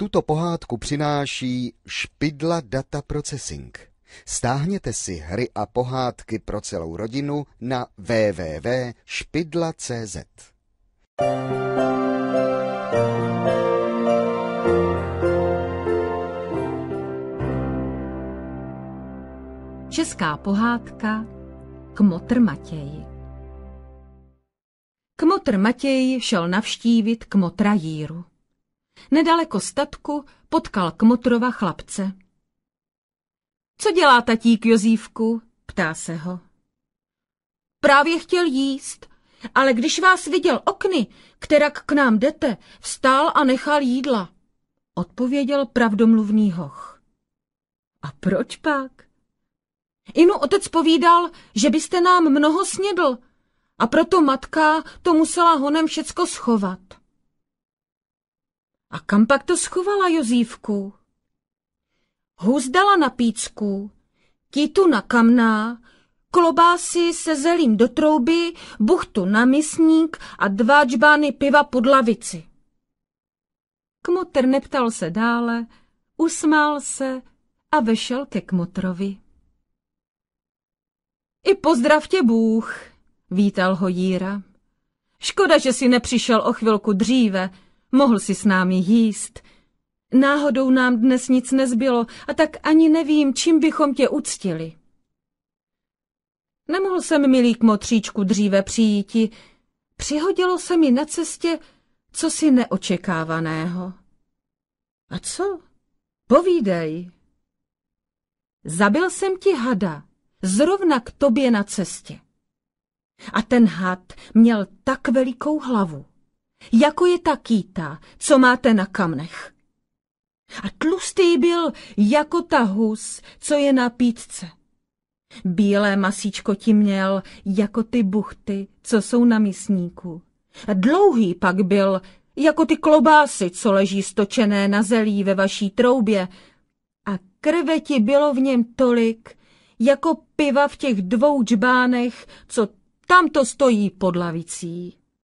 Tuto pohádku přináší Špidla Data Processing. Stáhněte si hry a pohádky pro celou rodinu na www.špidla.cz. Česká pohádka Kmotr Matěj Kmotr Matěj šel navštívit kmotra Jíru. Nedaleko statku potkal Kmotrova chlapce. Co dělá tatík Jozívku? ptá se ho. Právě chtěl jíst, ale když vás viděl okny, která k nám jdete, vstál a nechal jídla, odpověděl pravdomluvný hoch. A proč pak? Inu otec povídal, že byste nám mnoho snědl, a proto matka to musela honem všecko schovat. A kam pak to schovala, Jozívku? dala na pícku, kýtu na kamná, klobásy se zelím do trouby, buchtu na misník a dva čbány piva pod lavici. Kmotr neptal se dále, usmál se a vešel ke kmotrovi. I pozdrav tě Bůh, vítal ho Jíra. Škoda, že si nepřišel o chvilku dříve, Mohl si s námi jíst. Náhodou nám dnes nic nezbylo a tak ani nevím, čím bychom tě uctili. Nemohl jsem, milý kmotříčku, dříve přijít. Přihodilo se mi na cestě cosi neočekávaného. A co? Povídej. Zabil jsem ti hada, zrovna k tobě na cestě. A ten had měl tak velikou hlavu, jako je ta kýta, co máte na kamnech. A tlustý byl jako ta hus, co je na pítce. Bílé masíčko ti měl jako ty buchty, co jsou na misníku. A dlouhý pak byl jako ty klobásy, co leží stočené na zelí ve vaší troubě. A krve ti bylo v něm tolik, jako piva v těch dvou džbánech, co tamto stojí pod lavicí.